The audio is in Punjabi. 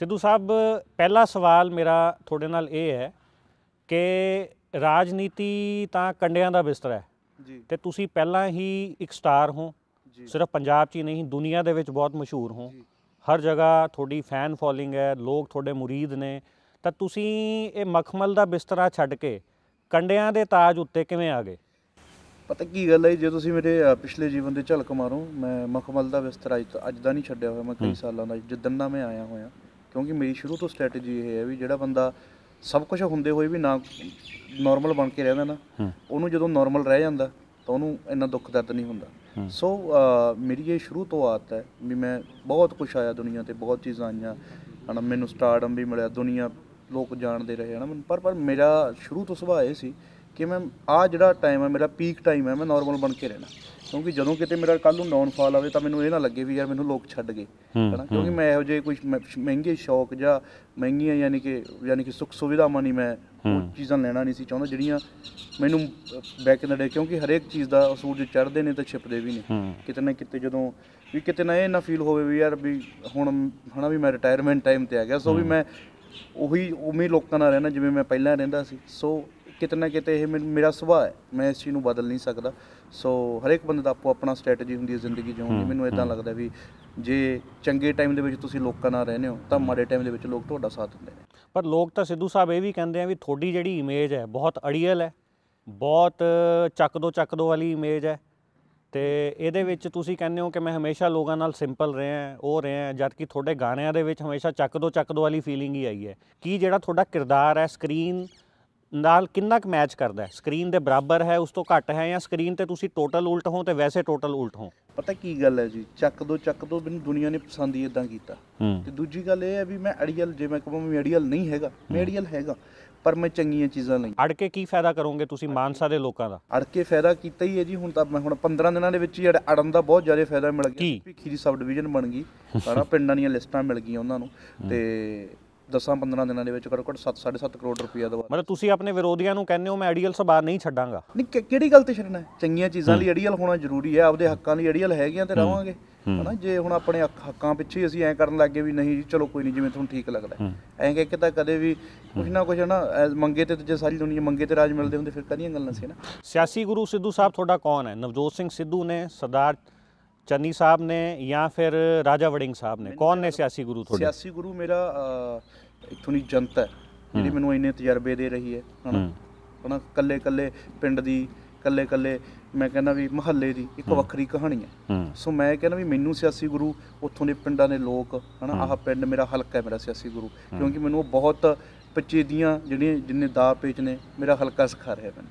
ਸਿੱਧੂ ਸਾਹਿਬ ਪਹਿਲਾ ਸਵਾਲ ਮੇਰਾ ਤੁਹਾਡੇ ਨਾਲ ਇਹ ਹੈ ਕਿ ਰਾਜਨੀਤੀ ਤਾਂ ਕੰਡਿਆਂ ਦਾ ਬਿਸਤਰਾ ਹੈ ਜੀ ਤੇ ਤੁਸੀਂ ਪਹਿਲਾਂ ਹੀ ਇੱਕ ਸਟਾਰ ਹੋ ਸਿਰਫ ਪੰਜਾਬ 'ਚ ਹੀ ਨਹੀਂ ਦੁਨੀਆ ਦੇ ਵਿੱਚ ਬਹੁਤ ਮਸ਼ਹੂਰ ਹੋ ਹਰ ਜਗ੍ਹਾ ਤੁਹਾਡੀ ਫੈਨ ਫੋਲੋਇੰਗ ਹੈ ਲੋਕ ਤੁਹਾਡੇ ਮੁਰੀਦ ਨੇ ਤਾਂ ਤੁਸੀਂ ਇਹ ਮਖਮਲ ਦਾ ਬਿਸਤਰਾ ਛੱਡ ਕੇ ਕੰਡਿਆਂ ਦੇ ਤਾਜ ਉੱਤੇ ਕਿਵੇਂ ਆ ਗਏ ਪਤਾ ਕੀ ਗੱਲ ਹੈ ਜੇ ਤੁਸੀਂ ਮੇਰੇ ਪਿਛਲੇ ਜੀਵਨ ਦੇ ਝਲਕ ਮਾਰੋ ਮੈਂ ਮਖਮਲ ਦਾ ਬਿਸਤਰਾ ਅੱਜ ਦਾ ਨਹੀਂ ਛੱਡਿਆ ਹੋਇਆ ਮੈਂ ਕਈ ਸਾਲਾਂ ਦਾ ਜਿੱਦਨ ਦਾ ਮੈਂ ਆਇਆ ਹੋਇਆ ਕਿਉਂਕਿ ਮੇਰੀ ਸ਼ੁਰੂ ਤੋਂ ਸਟ੍ਰੈਟਜੀ ਇਹ ਹੈ ਵੀ ਜਿਹੜਾ ਬੰਦਾ ਸਭ ਕੁਝ ਹੁੰਦੇ ਹੋਏ ਵੀ ਨਾ ਨਾਰਮਲ ਬਣ ਕੇ ਰਹਿੰਦਾ ਨਾ ਉਹਨੂੰ ਜਦੋਂ ਨਾਰਮਲ ਰਹਿ ਜਾਂਦਾ ਤਾਂ ਉਹਨੂੰ ਇੰਨਾ ਦੁੱਖ ਦਰਦ ਨਹੀਂ ਹੁੰਦਾ ਸੋ ਮੇਰੀ ਇਹ ਸ਼ੁਰੂ ਤੋਂ ਆਦਤ ਹੈ ਵੀ ਮੈਂ ਬਹੁਤ ਕੁਝ ਆਇਆ ਦੁਨੀਆ ਤੇ ਬਹੁਤ ਚੀਜ਼ਾਂ ਆਈਆਂ ਹਨ ਮੈਨੂੰ ਸਟਾਰਡਮ ਵੀ ਮਿਲਿਆ ਦੁਨੀਆ ਲੋਕ ਜਾਣਦੇ ਰਹੇ ਹਨ ਪਰ ਪਰ ਮੇਰਾ ਸ਼ੁਰੂ ਤੋਂ ਸੁਭਾਅ ਇਹ ਸੀ ਕਿ ਮੈਂ ਆ ਜਿਹੜਾ ਟਾਈਮ ਹੈ ਮੇਰਾ ਪੀਕ ਟਾਈਮ ਹੈ ਮੈਂ ਨਾਰਮਲ ਬਣ ਕੇ ਰਹਿਣਾ ਕਿਉਂਕਿ ਜਦੋਂ ਕਿਤੇ ਮੇਰਾ ਕੱਲ ਨੂੰ ਫਾਲ ਆਵੇ ਤਾਂ ਮੈਨੂੰ ਇਹ ਨਾ ਲੱਗੇ ਵੀ ਯਾਰ ਮੈਨੂੰ ਲੋਕ ਛੱਡ ਗਏ ਹਨਾ ਕਿਉਂਕਿ ਮੈਂ ਇਹੋ ਜਿਹੇ ਕੋਈ ਮਹਿੰਗੇ ਸ਼ੌਕ ਜਾਂ ਮਹਿੰਗੀਆਂ ਯਾਨੀ ਕਿ ਯਾਨੀ ਕਿ ਸੁੱਖ ਸੁਵਿਧਾਵਾਂ ਨਹੀਂ ਮੈਂ ਉਹ ਚੀਜ਼ਾਂ ਲੈਣਾ ਨਹੀਂ ਸੀ ਚਾਹੁੰਦਾ ਜਿਹੜੀਆਂ ਮੈਨੂੰ ਬੈਕ ਇਨ ਦਾ ਡੇ ਕਿਉਂਕਿ ਹਰੇਕ ਚੀਜ਼ ਦਾ ਸੂਰਜ ਚੜਦੇ ਨੇ ਤਾਂ ਛਿਪਦੇ ਵੀ ਨੇ ਕਿਤੇ ਨਾ ਕਿਤੇ ਜਦੋਂ ਵੀ ਕਿਤੇ ਨਾ ਇਹ ਨਾ ਫੀਲ ਹੋਵੇ ਵੀ ਯਾਰ ਵੀ ਹੁਣ ਹਨਾ ਵੀ ਮੈਂ ਰਿਟਾਇਰਮੈਂਟ ਟਾਈਮ ਤੇ ਆ ਗਿਆ ਸੋ ਵੀ ਮੈਂ ਉਹੀ ਉਵੇਂ ਲੋਕਾਂ ਨਾਲ ਰਹਿਣਾ ਜਿਵੇਂ ਮੈਂ ਪਹਿਲਾਂ ਰਹਿੰਦਾ ਸੀ ਸੋ ਕਿਤੇ ਨਾ ਕਿਤੇ ਇਹ ਮੇਰਾ ਸੁਭਾਅ ਹੈ ਮੈਂ ਇਸ ਚੀਜ਼ ਨੂੰ ਬਦਲ ਨਹੀਂ ਸਕਦਾ ਸੋ ਹਰੇਕ ਬੰਦੇ ਦਾ ਆਪੋ ਆਪਣਾ ਸਟ੍ਰੈਟਜੀ ਹੁੰਦੀ ਹੈ ਜ਼ਿੰਦਗੀ ਜਿਉਣ ਦੀ ਮੈਨੂੰ ਇਦਾਂ ਲੱਗਦਾ ਵੀ ਜੇ ਚੰਗੇ ਟਾਈਮ ਦੇ ਵਿੱਚ ਤੁਸੀਂ ਲੋਕਾਂ ਨਾਲ ਰਹਿੰਦੇ ਹੋ ਤਾਂ ਮਾੜੇ ਟਾਈਮ ਦੇ ਵਿੱਚ ਲੋਕ ਤੁਹਾਡਾ ਸਾਥ ਦਿੰਦੇ ਨੇ ਪਰ ਲੋਕ ਤਾਂ ਸਿੱਧੂ ਸਾਹਿਬ ਇਹ ਵੀ ਕਹਿੰਦੇ ਆ ਵੀ ਤੁਹਾਡੀ ਜਿਹੜੀ ਇਮੇਜ ਹੈ ਬਹੁਤ ਅੜੀਅਲ ਹੈ ਬਹੁਤ ਚੱਕ ਦੋ ਚੱਕ ਦੋ ਵਾਲੀ ਇਮੇਜ ਹੈ ਤੇ ਇਹਦੇ ਵਿੱਚ ਤੁਸੀਂ ਕਹਿੰਦੇ ਹੋ ਕਿ ਮੈਂ ਹਮੇਸ਼ਾ ਲੋਕਾਂ ਨਾਲ ਸਿੰਪਲ ਰਿਹਾ ਉਹ ਰਿਹਾ ਜਦ ਕਿ ਤੁਹਾਡੇ ਗਾਣਿਆਂ ਦੇ ਵਿੱਚ ਹਮੇਸ਼ਾ ਚੱਕ ਦੋ ਚੱਕ ਦੋ ਵਾਲੀ ਫੀਲਿੰਗ ਹੀ ਆਈ ਹੈ ਕੀ ਜਿਹੜਾ ਤੁਹਾਡਾ ਕਿਰਦਾਰ ਹੈ ਸਕਰੀਨ ਨਾਲ ਕਿੰਨਾ ਕੁ ਮੈਚ ਕਰਦਾ ਹੈ ਸਕਰੀਨ ਦੇ ਬਰਾਬਰ ਹੈ ਉਸ ਤੋਂ ਘੱਟ ਹੈ ਜਾਂ ਸਕਰੀਨ ਤੇ ਤੁਸੀਂ ਟੋਟਲ ਉਲਟ ਹੋ ਤੇ ਵੈਸੇ ਟੋਟਲ ਉਲਟ ਹੋ ਪਤਾ ਕੀ ਗੱਲ ਹੈ ਜੀ ਚੱਕ ਦੋ ਚੱਕ ਦੋ ਮੈਨੂੰ ਦੁਨੀਆ ਨੇ ਪਸੰਦ ਹੀ ਇਦਾਂ ਕੀਤਾ ਤੇ ਦੂਜੀ ਗੱਲ ਇਹ ਹੈ ਵੀ ਮੈਂ ਅੜੀਅਲ ਜੇ ਮੈਂ ਕਹਾਂ ਮੈਂ ਅੜੀਅਲ ਨਹੀਂ ਹੈਗਾ ਮੈਂ ਅੜੀਅਲ ਹੈਗਾ ਪਰ ਮੈਂ ਚੰਗੀਆਂ ਚੀਜ਼ਾਂ ਲਈ ਅੜ ਕੇ ਕੀ ਫਾਇਦਾ ਕਰੋਗੇ ਤੁਸੀਂ ਮਾਨਸਾ ਦੇ ਲੋਕਾਂ ਦਾ ਅੜ ਕੇ ਫਾਇਦਾ ਕੀਤਾ ਹੀ ਹੈ ਜੀ ਹੁਣ ਤਾਂ ਮੈਂ ਹੁਣ 15 ਦਿਨਾਂ ਦੇ ਵਿੱਚ ਹੀ ਅੜਨ ਦਾ ਬਹੁਤ ਜ਼ਿਆਦਾ ਫਾਇਦਾ ਮਿਲ ਗਿਆ ਖੀਰੀ ਸਬ ਡਿਵੀਜ਼ਨ ਬਣ ਗਈ ਸਾਰਾ ਪਿੰਡਾਂ ਦੀਆਂ ਲਿਸਟਾਂ ਮਿਲ ਗਈਆਂ ਉਹਨਾਂ ਨੂੰ ਤੇ ਦਸਾਂ 15 ਦਿਨਾਂ ਦੇ ਵਿੱਚ ਘੱਟੋ ਘੱਟ 7-7.5 ਕਰੋੜ ਰੁਪਇਆ ਦਵਾ ਮਤਲਬ ਤੁਸੀਂ ਆਪਣੇ ਵਿਰੋਧੀਆਂ ਨੂੰ ਕਹਿੰਦੇ ਹੋ ਮੈਂ ਆਈਡੀਅਲ ਸਭਾ ਨਹੀਂ ਛੱਡਾਂਗਾ ਨਹੀਂ ਕਿਹੜੀ ਗੱਲ ਤੇ ਛੱਡਣਾ ਚੰਗੀਆਂ ਚੀਜ਼ਾਂ ਲਈ ਆਈਡੀਅਲ ਹੋਣਾ ਜ਼ਰੂਰੀ ਹੈ ਆਪਦੇ ਹੱਕਾਂ ਲਈ ਆਈਡੀਅਲ ਹੈਗੀਆਂ ਤੇ ਰਹਾਂਗੇ ਹਨਾ ਜੇ ਹੁਣ ਆਪਣੇ ਹੱਕਾਂ ਪਿੱਛੇ ਅਸੀਂ ਐ ਕਰਨ ਲੱਗੇ ਵੀ ਨਹੀਂ ਜੀ ਚਲੋ ਕੋਈ ਨਹੀਂ ਜਿਵੇਂ ਤੁਹਾਨੂੰ ਠੀਕ ਲੱਗਦਾ ਐ ਕਿ ਕਿਤਾ ਕਦੇ ਵੀ ਕੁਛ ਨਾ ਕੁਛ ਹਨਾ ਮੰਗੇ ਤੇ ਜੇ ਸਾਰੀ ਦੁਨੀਆ ਮੰਗੇ ਤੇ ਰਾਜ ਮਿਲਦੇ ਹੁੰਦੇ ਫਿਰ ਕਦੀਆਂ ਗੱਲਾਂ ਸੀ ਨਾ ਸਿਆਸੀ ਗੁਰੂ ਸਿੱਧੂ ਸਾਹਿਬ ਤੁਹਾਡਾ ਕੌਣ ਹੈ ਨਵਜੋਤ ਸਿੰਘ ਸਿੱਧੂ ਨੇ ਸਰਦਾਰ ਚੰਨੀ ਸਾਹਿਬ ਨੇ ਜਾਂ ਫਿਰ ਰਾਜਾ ਵੜਿੰਗ ਸਾਹਿਬ ਨੇ ਕੌਣ ਨੇ ਸਿਆਸੀ ਗੁਰੂ ਤੁਹਾਡੇ ਸਿਆਸੀ ਗੁਰੂ ਮੇਰਾ ਇਥੋਂ ਦੀ ਜਨਤਾ ਹੈ ਜਿਹੜੀ ਮੈਨੂੰ ਇੰਨੇ ਤਜਰਬੇ ਦੇ ਰਹੀ ਹੈ ਹਨਾ ਹਨਾ ਕੱਲੇ ਕੱਲੇ ਪਿੰਡ ਦੀ ਕੱਲੇ ਕੱਲੇ ਮੈਂ ਕਹਿੰਦਾ ਵੀ ਮਹੱਲੇ ਦੀ ਇੱਕ ਵੱਖਰੀ ਕਹਾਣੀ ਹੈ ਸੋ ਮੈਂ ਕਹਿੰਦਾ ਵੀ ਮੈਨੂੰ ਸਿਆਸੀ ਗੁਰੂ ਉੱਥੋਂ ਦੇ ਪਿੰਡਾਂ ਦੇ ਲੋਕ ਹਨਾ ਆਹ ਪਿੰਡ ਮੇਰਾ ਹਲਕਾ ਹੈ ਮੇਰਾ ਸਿਆਸੀ ਗੁਰੂ ਕਿਉਂਕਿ ਮੈਨੂੰ ਉਹ ਬਹੁਤ ਪਚੇਦੀਆਂ ਜਿਹੜੀਆਂ ਜਿੰਨੇ ਦਾ ਪੇਚ ਨੇ ਮੇਰਾ ਹਲਕਾ ਸਿਖਾ ਰਿਹਾ ਮੈਨੂੰ